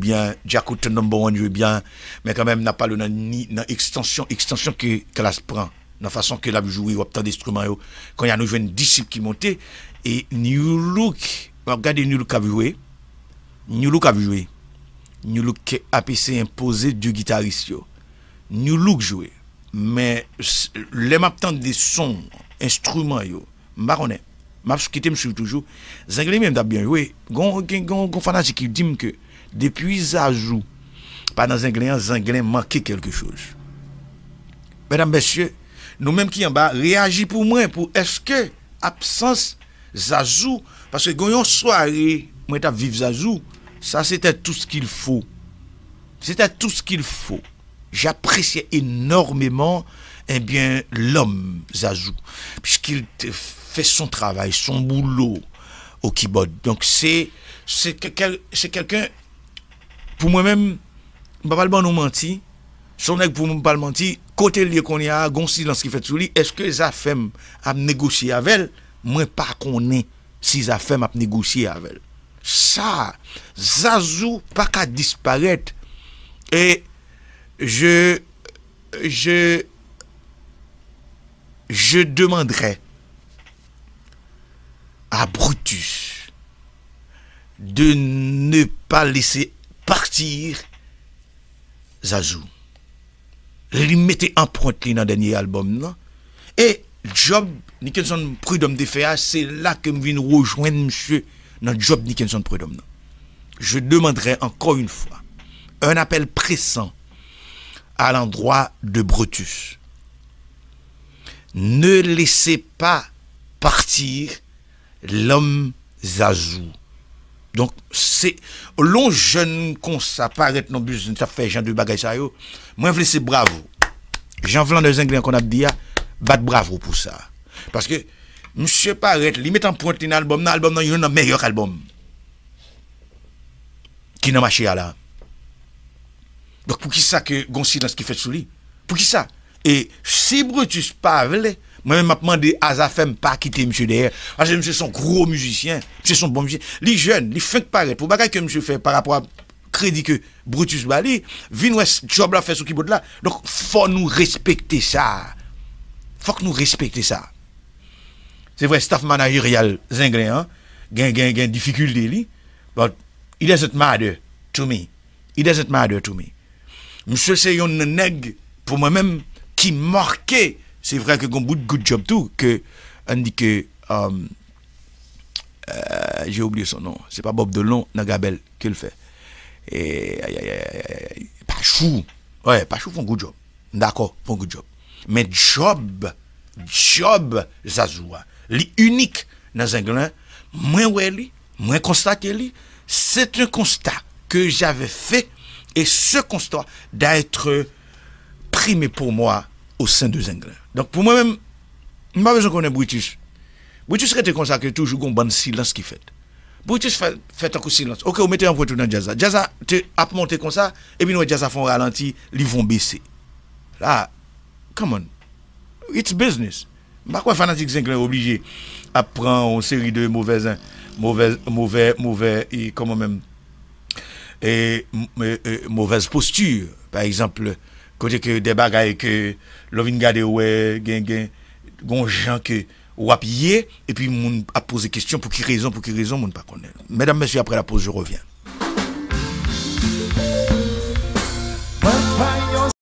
bien Jacout number one joue bien mais quand même n'a pas le ni extension extension que classe prend la façon que la joue ou tant d'instruments quand il y a nos jeunes disciples qui montent et new look bah, regardez new look a joué new look a joué new look APC imposé du guitariste new look joué mais les m'attend des sons instruments yo m'a m'a quitté me toujours zanglé même d'a bien joué gon gon fanatique qui dit que depuis Zazou, pas dans un manquait quelque chose. Mesdames, Messieurs, nous-mêmes qui en bas, réagis pour moi, pour est-ce que absence Zazou, parce que quand soirée, moi t'as vivre Zazou, ça c'était tout ce qu'il faut. C'était tout ce qu'il faut. J'appréciais énormément eh bien, l'homme Zazou, puisqu'il fait son travail, son boulot au keyboard. Donc c'est quelqu'un pour moi-même, Pour moi men, vais Son nous mentir. sonek a côté palman côté lié qu'on y a, gon fait sur lui. Est-ce que zafem négocié Moi, moi pas qu'on pas si zafem négocié avec elle. ça, zazou pas qu'à disparaître. Et je, je, je demanderai à Brutus de ne pas laisser partir Zazou. Li point empreinte dans le dernier album Et job Nickenson Prudhomme de c'est là que que m vin rejoindre M. job Nickenson Prudhomme Je demanderai encore une fois un appel pressant à l'endroit de Brutus. Ne laissez pas partir l'homme Zazou. Donc, c'est long jeune qu'on s'apparaît dans le bus, ça fait genre de bagaille ça Moi, je c'est bravo. Jean Vlan de anglais qu'on a dit, ah, bat bravo pour ça. Parce que, monsieur paraît, il met en pointe un album, un album, il y a un meilleur album. Qui n'a marché là. Donc, pour qui ça que un silence qui fait sous lui? Pour qui ça? Et si Brutus parle... Moi-même, m'a demandé à Zafem pas quitter monsieur derrière. Parce que monsieur sont gros musicien, M. son bon musicien. Les jeunes, les fins paraît, pour bagaille que monsieur fait par rapport à crédit que Brutus Bali, Vinwest job la fait sous keyboard là. Donc, faut nous respecter ça. Faut que nous respecter ça. C'est vrai, staff managerial zinglin, hein, gain, gain, gain, difficulté, li. But it doesn't matter to me. It doesn't matter to me. Monsieur, c'est un nègre, pour moi-même, qui marquait c'est vrai que a de good job tout, que on dit um, euh, j'ai oublié son nom, c'est pas Bob Delon, Nagabel qui le fait. Et Pachou, ouais, Pachou font good job, d'accord, font good job. Mais job, job, Zazoua, l'unique dans Anglais, moins ouais moins constaté c'est un constat que j'avais fait et ce constat d'être primé pour moi au sein de zingler Donc pour moi-même, je pas besoin qu'on ait Brutus. Brutus était comme ça que toujours un bon silence qui fait. Brutus fait, fait un coup silence. Ok, on met un point tout dans Jazza. Jazza a monté comme ça, et puis nous, Jazza font ralenti, ils vont baisser. Là, come on. It's business. Pourquoi fanatique est obligé à prendre une série de mauvaises... mauvais, mauvais, mauvais, et comment même, mauvaise posture. Par exemple, quand il y a eu le débat avec Lovinga Dewey, les gens qui ont appuyé, et puis on a posé des questions, pour quelle raison pour quelle raison mon ne connaît pas. Mesdames, Messieurs, après la pause, je reviens.